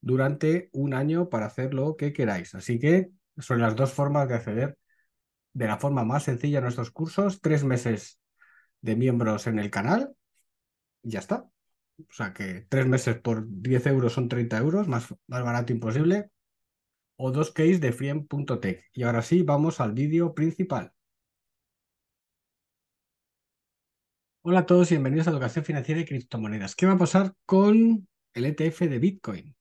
durante un año para hacer lo que queráis. Así que son las dos formas de acceder de la forma más sencilla a nuestros cursos, tres meses de miembros en el canal y ya está. O sea que tres meses por 10 euros son 30 euros, más, barato imposible. O dos case de friend.tech. Y ahora sí, vamos al vídeo principal. Hola a todos y bienvenidos a Educación Financiera y Criptomonedas. ¿Qué va a pasar con el ETF de Bitcoin?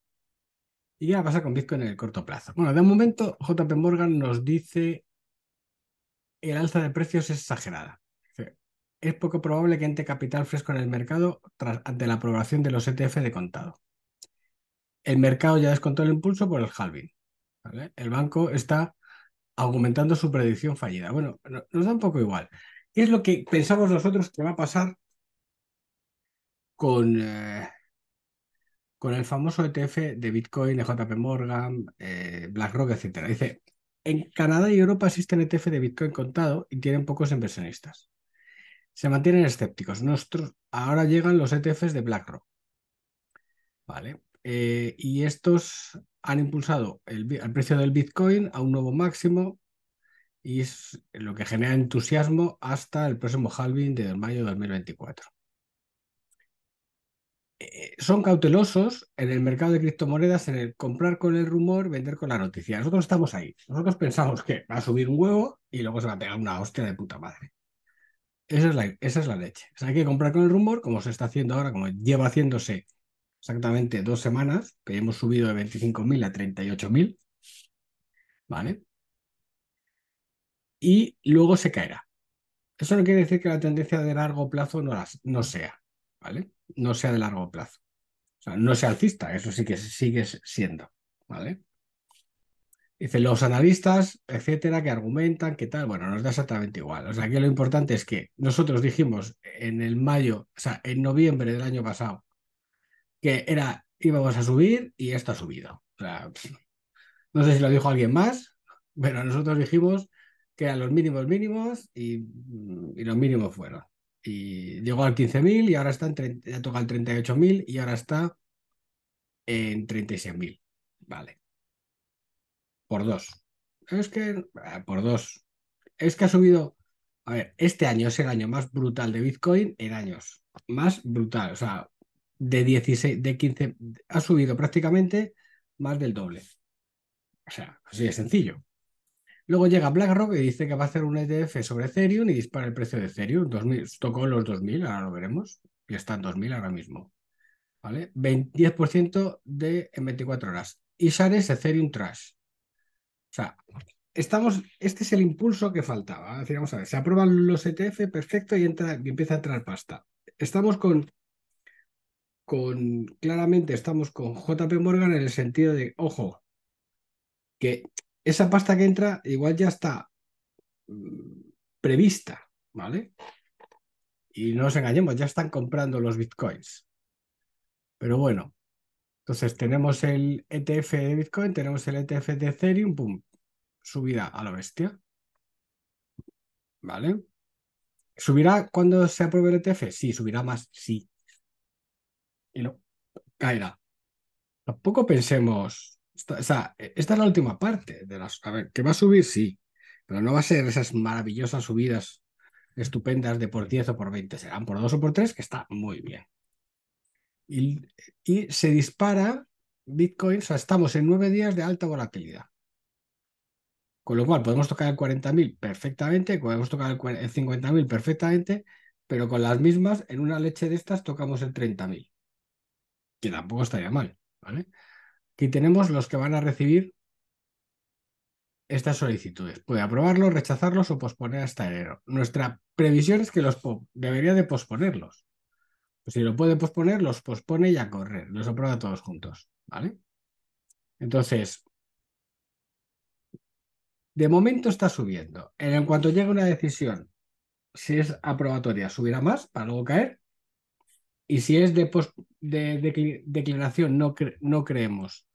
¿Y qué va a pasar con Bitcoin en el corto plazo? Bueno, de momento JP Morgan nos dice el alza de precios es exagerada. Es poco probable que entre capital fresco en el mercado tras, ante la aprobación de los ETF de contado. El mercado ya descontó el impulso por el halving. El banco está aumentando su predicción fallida. Bueno, nos da un poco igual. ¿Qué es lo que pensamos nosotros que va a pasar con... Eh, con el famoso ETF de Bitcoin, de JP Morgan, eh, BlackRock, etc. Dice, en Canadá y Europa existen ETF de Bitcoin contado y tienen pocos inversionistas. Se mantienen escépticos. ahora llegan los ETFs de BlackRock. Vale. Eh, y estos han impulsado el, el, precio del Bitcoin a un nuevo máximo y es lo que genera entusiasmo hasta el próximo halving de mayo de 2024. Eh, son cautelosos en el mercado de criptomonedas, en el comprar con el rumor, vender con la noticia. Nosotros estamos ahí. Nosotros pensamos que va a subir un huevo y luego se va a pegar una hostia de puta madre. Esa es la, esa es la leche. hay que comprar con el rumor, como se está haciendo ahora, como lleva haciéndose exactamente dos semanas, que hemos subido de 25.000 a 38.000. ¿Vale? Y luego se caerá. Eso no quiere decir que la tendencia de largo plazo no, no sea. No sea de largo plazo. O sea, no sea alcista, eso sí que sigue siendo, ¿vale? Dice, los analistas, etcétera, que argumentan que tal, bueno, nos da exactamente igual. O sea, aquí lo importante es que nosotros dijimos en el mayo, o sea, en noviembre del año pasado, que era, íbamos a subir y esto ha subido. no sé si lo dijo alguien más, pero nosotros dijimos que eran los mínimos mínimos y los mínimos fueron. Y llegó al 15.000 y ahora está en ya toca el 38.000 y ahora está en 36.000. Vale. Por dos. Es que, ah, por dos. Es que ha subido. A ver, este año es el año más brutal de Bitcoin en años. Más brutal. O sea, de 16, de 15, ha subido prácticamente más del doble. O sea, así de sencillo. Luego llega BlackRock y dice que va a hacer un ETF sobre Ethereum y dispara el precio de Ethereum. tocó los 2.000, ahora lo veremos. Y está en 2.000 ahora mismo. ¿Vale? 10% de, en 24 horas. Y Shares Ethereum Trash. O sea, estamos, este es el impulso que faltaba. vamos a ver, se aprueban los ETF, perfecto, y, y empieza a entrar pasta. Estamos con, con, claramente estamos con JP Morgan en el sentido de, ojo, que esa pasta que entra igual ya está mm, prevista, ¿vale? Y no nos engañemos, ya están comprando los bitcoins. Pero bueno, entonces tenemos el ETF de Bitcoin, tenemos el ETF de Ethereum, ¡pum! Subida a la bestia. ¿Vale? ¿Subirá cuando se apruebe el ETF? Sí, subirá más, sí. Y no, caerá. Tampoco pensemos esta, sea, e, esta, es la última parte. De las, a ver, que va a subir, sí, pero no va a ser esas maravillosas subidas estupendas de por 10 o por 20, serán por 2 o por 3, que está muy bien. Y, y se dispara Bitcoin, o sea, estamos en 9 días de alta volatilidad. Con lo cual, podemos tocar el 40.000 perfectamente, podemos tocar el 50.000 perfectamente, pero con las mismas, en una leche de estas tocamos el 30.000, que tampoco estaría mal, ¿vale? Aquí tenemos los que van a recibir estas solicitudes. Puede aprobarlos, rechazarlos o posponer hasta enero. Nuestra previsión es que los debería de posponerlos. Pues si lo puede posponer, los pospone y a correr. Los aprueba todos juntos. ¿Vale? Entonces, de momento está subiendo. En cuanto llegue una decisión, si es aprobatoria, subirá más para luego caer. Y si es de, declaración, de, no, no creemos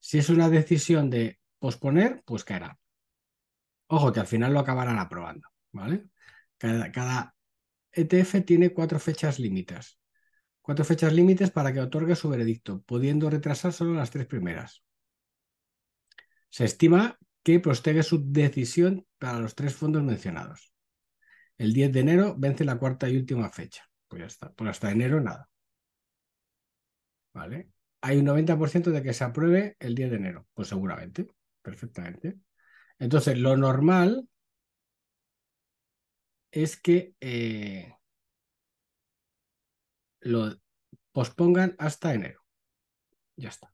si es una decisión de posponer, pues caerá. Ojo, que al final lo acabarán aprobando, ¿vale? Cada, ETF tiene cuatro fechas límites. Cuatro fechas límites para que otorgue su veredicto, pudiendo retrasar solo las tres primeras. Se estima que prostegue su decisión para los tres fondos mencionados. El 10 de enero vence la cuarta y última fecha. Pues ya está. Por pues hasta enero nada. ¿Vale? hay un 90% de que se apruebe el 10 de enero. Pues seguramente, perfectamente. Entonces, lo normal es que eh, lo pospongan hasta enero. Ya está.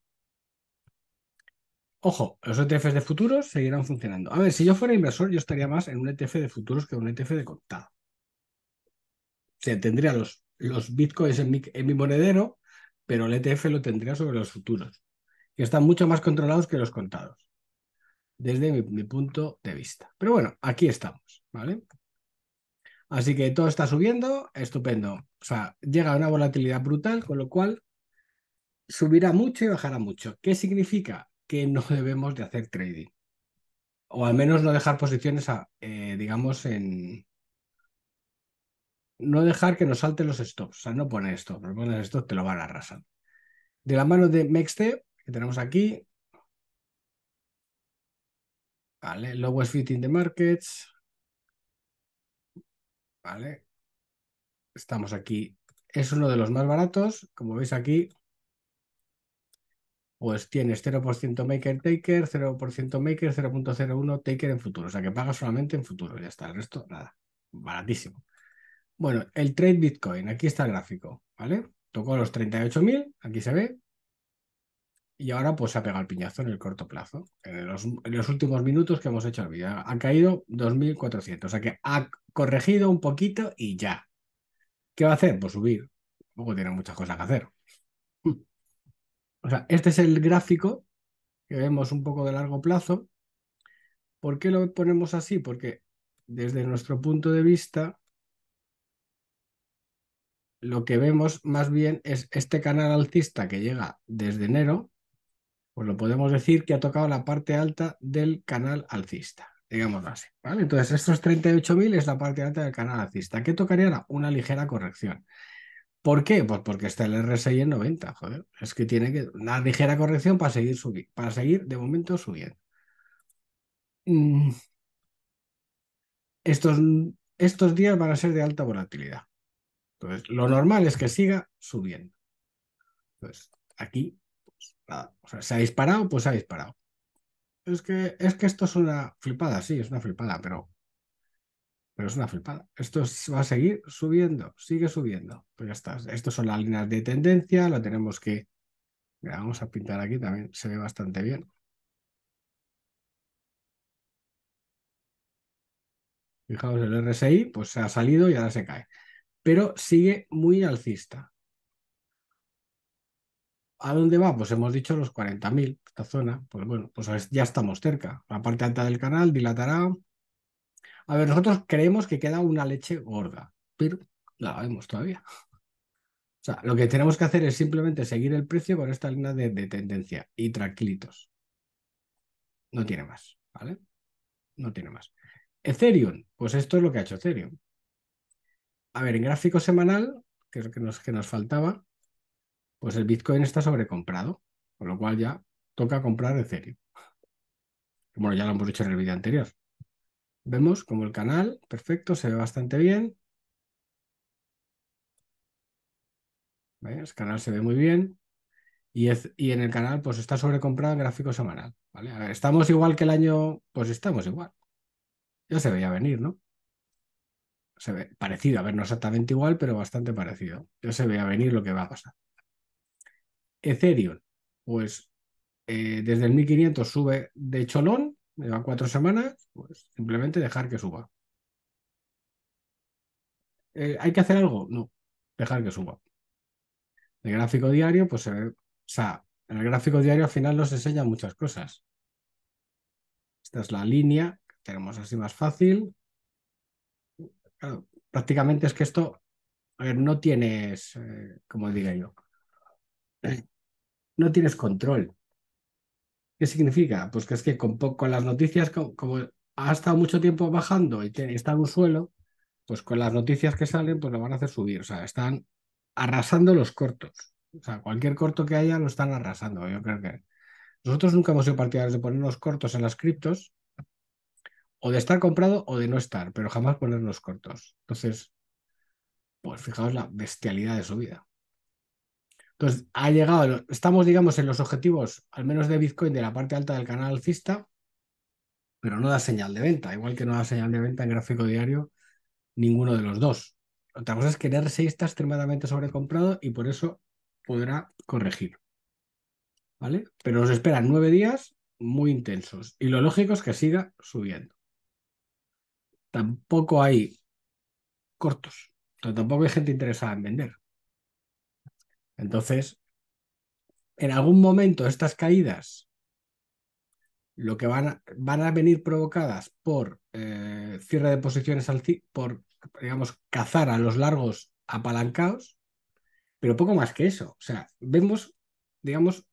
Ojo, los ETFs de futuros seguirán funcionando. A ver, si yo fuera inversor, yo estaría más en un ETF de futuros que en un ETF de contado. O sea, tendría los, los bitcoins en mi monedero, pero el ETF lo tendría sobre los futuros, que están mucho más controlados que los contados, desde mi, punto de vista. Pero bueno, aquí estamos, ¿vale? Así que todo está subiendo, estupendo. O sea, llega a una volatilidad brutal, con lo cual subirá mucho y bajará mucho. ¿Qué significa? Que no debemos de hacer trading. O al menos no dejar posiciones, a, eh, digamos, en, no dejar que nos salten los stops. O sea, no pones esto, no pones esto, te lo van a arrasar. De la mano de Mexte, que tenemos aquí. Vale, lowest fitting the markets. Vale. Estamos aquí. Es uno de los más baratos, como veis aquí. Pues tienes 0% maker taker, 0% maker, 0.01 taker en futuro. O sea que pagas solamente en futuro, ya está. El resto, nada. Baratísimo. Bueno, el trade Bitcoin, aquí está el gráfico, ¿vale? Tocó los 38.000, aquí se ve. Y ahora pues se ha pegado el piñazo en el corto plazo, en los, últimos minutos que hemos hecho el vídeo, Ha caído 2.400, o sea que ha corregido un poquito y ya. ¿Qué va a hacer? Pues subir. Poco tiene muchas cosas que hacer. O sea, este es el gráfico que vemos un poco de largo plazo. ¿Por qué lo ponemos así? Porque desde nuestro punto de vista, lo que vemos más bien es este canal alcista que llega desde enero, pues lo podemos decir que ha tocado la parte alta del canal alcista, digamos así. ¿vale? Entonces, estos 38.000 es la parte alta del canal alcista. ¿Qué tocaría ahora? Una ligera corrección. ¿Por qué? Pues porque está el RSI en 90, joder. Es que tiene que una ligera corrección para seguir subir, para seguir de momento subiendo. Mm. Estos, estos días van a ser de alta volatilidad. Entonces, lo normal es que siga subiendo. Entonces, aquí, pues, nada, o sea, se ha disparado, pues se ha disparado. Es que, es que esto es una flipada, sí, es una flipada, pero, pero es una flipada. Esto va a seguir subiendo, sigue subiendo. Pues ya está. Estas son las líneas de tendencia, la tenemos que. vamos a pintar aquí también, se ve bastante bien. Fijaos, el RSI pues se ha salido y ahora se cae pero sigue muy alcista. ¿A dónde va? Pues hemos dicho los 40.000, esta zona. Pues bueno, pues ya estamos cerca. La parte alta del canal dilatará. A ver, nosotros creemos que queda una leche gorda, pero la vemos todavía. O sea, lo que tenemos que hacer es simplemente seguir el precio con esta línea de, de tendencia y tranquilitos. No tiene más, ¿vale? No tiene más. Ethereum, pues esto es lo que ha hecho Ethereum a ver, en gráfico semanal, que es lo que nos, que nos faltaba, pues el Bitcoin está sobrecomprado, con lo cual ya toca comprar Ethereum. Bueno, ya lo hemos dicho en el vídeo anterior. Vemos como el canal, perfecto, se ve bastante bien. El canal se ve muy bien. Y, es, y, en el canal pues está sobrecomprado en gráfico semanal. ¿vale? Ver, estamos igual que el año, pues estamos igual. Ya se veía venir, ¿no? se ve parecido, a ver, no exactamente igual, pero bastante parecido. Ya se ve a venir lo que va a pasar. Ethereum, pues eh, desde el 1500 sube de cholón, lleva cuatro semanas, pues simplemente dejar que suba. Eh, ¿Hay que hacer algo? No, dejar que suba. El gráfico diario, pues se ve, o sea, en el gráfico diario al final nos enseña muchas cosas. Esta es la línea que tenemos así más fácil prácticamente es que esto no tienes, eh, como diga yo, no tienes control. ¿Qué significa? Pues que es que con, poco las noticias, como, ha estado mucho tiempo bajando y está en un suelo, pues con las noticias que salen, pues lo van a hacer subir. O sea, están arrasando los cortos. O sea, cualquier corto que haya lo están arrasando. Yo creo que nosotros nunca hemos sido partidarios de poner los cortos en las criptos, o de estar comprado o de no estar, pero jamás ponernos cortos. Entonces, pues fijaos la bestialidad de su vida. Entonces, ha llegado, estamos, digamos, en los objetivos, al menos de Bitcoin, de la parte alta del canal alcista, pero no da señal de venta, igual que no da señal de venta en gráfico diario ninguno de los dos. Otra cosa es que el RSI está extremadamente sobrecomprado y por eso podrá corregir. ¿Vale? Pero nos esperan nueve días muy intensos y lo lógico es que siga subiendo tampoco hay cortos, tampoco hay gente interesada en vender. Entonces, en algún momento estas caídas lo que van a, van a venir provocadas por eh, cierre de posiciones al por digamos cazar a los largos apalancados, pero poco más que eso. O sea, vemos, digamos,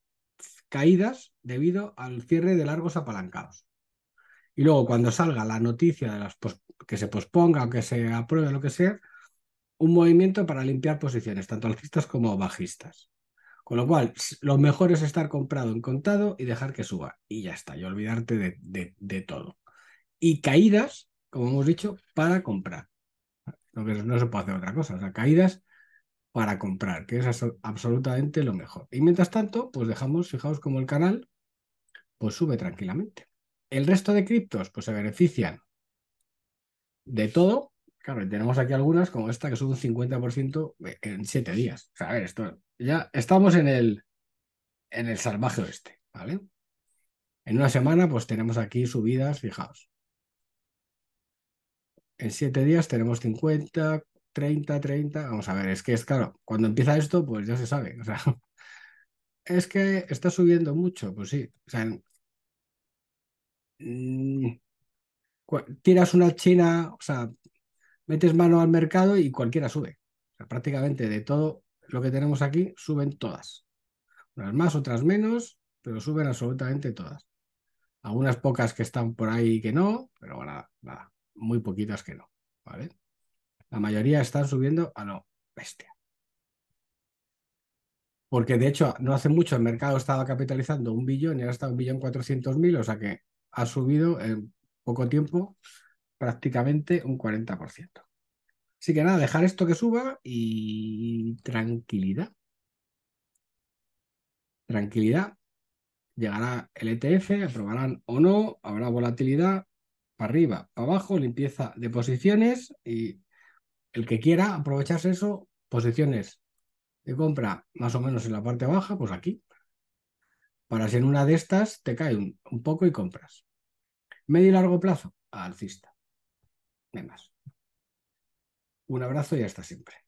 caídas debido al cierre de largos apalancados y luego cuando salga la noticia de las que se posponga o que se apruebe, lo que sea, un movimiento para limpiar posiciones, tanto alcistas como bajistas. Con lo cual, lo mejor es estar comprado en contado y dejar que suba. Y ya está, y olvidarte de, todo. Y caídas, como hemos dicho, para comprar. No, no se puede hacer otra cosa. O sea, caídas para comprar, que es absolutamente lo mejor. Y mientras tanto, pues dejamos, fijaos como el canal, pues sube tranquilamente. El resto de criptos, pues se benefician de todo. Claro, tenemos aquí algunas como esta que sube un 50% en 7 días. O sea, a ver, esto ya estamos en el, en el salvaje oeste, ¿vale? En una semana, pues tenemos aquí subidas, fijaos. En 7 días tenemos 50, 30, 30. Vamos a ver, es que es claro, cuando empieza esto, pues ya se sabe. O sea, es que está subiendo mucho, pues sí. O sea, en, Mm, tiras una china, o sea, metes mano al mercado y cualquiera sube. prácticamente de todo lo que tenemos aquí suben todas. Unas más, otras menos, pero suben absolutamente todas. Algunas pocas que están por ahí que no, pero nada, muy poquitas que no, ¿vale? La mayoría están subiendo a lo bestia. Porque de hecho, no hace mucho el mercado estaba capitalizando un billón y ahora está un billón cuatrocientos mil, o sea que ha subido en poco tiempo prácticamente un 40%. Así que nada, dejar esto que suba y tranquilidad. Tranquilidad. Llegará el ETF, aprobarán o no, habrá volatilidad para arriba, para abajo, limpieza de posiciones y el que quiera aprovecharse eso, posiciones de compra más o menos en la parte baja, pues aquí, para en una de estas te cae un, poco y compras. Medio y largo plazo, alcista. nada Un abrazo y hasta siempre.